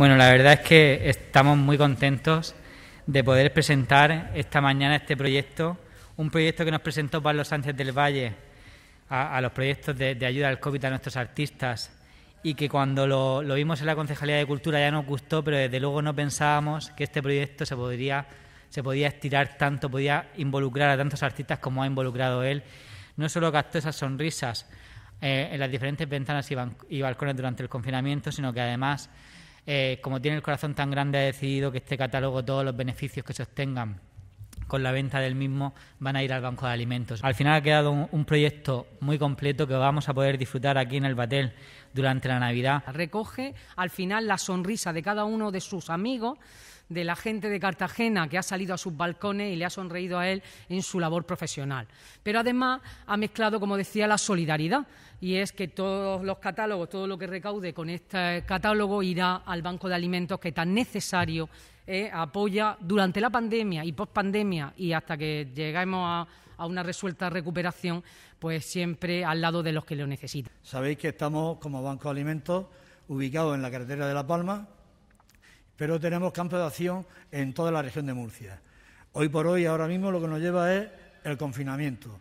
Bueno, la verdad es que estamos muy contentos de poder presentar esta mañana este proyecto, un proyecto que nos presentó Pablo Sánchez del Valle a, los proyectos de, ayuda al COVID a nuestros artistas y que cuando lo, vimos en la Concejalía de Cultura ya nos gustó, pero desde luego no pensábamos que este proyecto se podría se podía estirar tanto, podía involucrar a tantos artistas como ha involucrado él. No solo captó esas sonrisas eh, en las diferentes ventanas y balcones durante el confinamiento, sino que además eh, como tiene el corazón tan grande, ha decidido que este catálogo, todos los beneficios que se obtengan con la venta del mismo van a ir al banco de alimentos. Al final ha quedado un, proyecto muy completo que vamos a poder disfrutar aquí en el Batel durante la Navidad. Recoge al final la sonrisa de cada uno de sus amigos de la gente de Cartagena que ha salido a sus balcones y le ha sonreído a él en su labor profesional. Pero además ha mezclado, como decía, la solidaridad y es que todos los catálogos, todo lo que recaude con este catálogo irá al banco de alimentos que tan necesario eh, apoya durante la pandemia y post pandemia y hasta que lleguemos a, una resuelta recuperación, pues siempre al lado de los que lo necesitan. Sabéis que estamos como Banco de Alimentos ubicados en la carretera de La Palma, pero tenemos campo de acción en toda la región de Murcia. Hoy por hoy, ahora mismo, lo que nos lleva es el confinamiento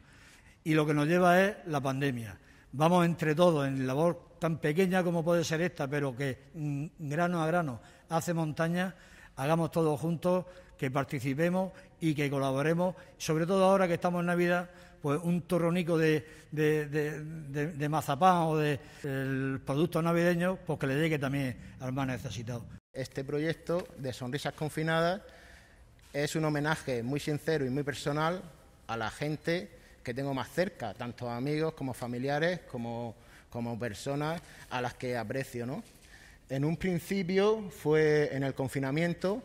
y lo que nos lleva es la pandemia. Vamos entre todos en labor tan pequeña como puede ser esta, pero que mm, grano a grano hace montaña hagamos todos juntos, que participemos y que colaboremos, sobre todo ahora que estamos en Navidad, pues un torronico de, mazapán o de productos navideños, pues que le llegue también al más necesitado. Este proyecto de Sonrisas Confinadas es un homenaje muy sincero y muy personal a la gente que tengo más cerca, tanto amigos como familiares, como, como personas a las que aprecio, ¿no? En un principio fue en el confinamiento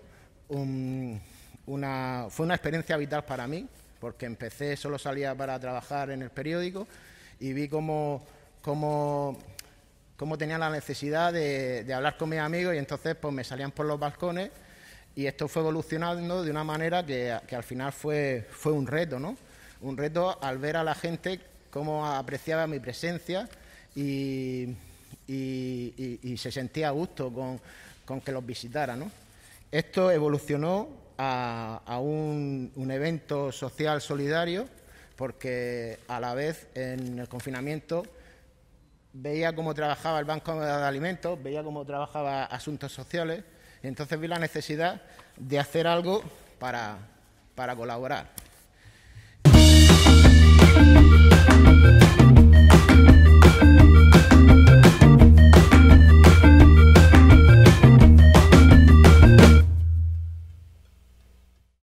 una, fue una experiencia vital para mí, porque empecé, solo salía para trabajar en el periódico y vi cómo, cómo, cómo tenía la necesidad de, hablar con mis amigos y entonces pues me salían por los balcones y esto fue evolucionando de una manera que, al final fue, fue un reto, ¿no? Un reto al ver a la gente cómo apreciaba mi presencia y y, se sentía a gusto con, que los visitara. ¿no? Esto evolucionó a, un, evento social solidario porque a la vez en el confinamiento veía cómo trabajaba el Banco de Alimentos, veía cómo trabajaba Asuntos Sociales, y entonces vi la necesidad de hacer algo para colaborar.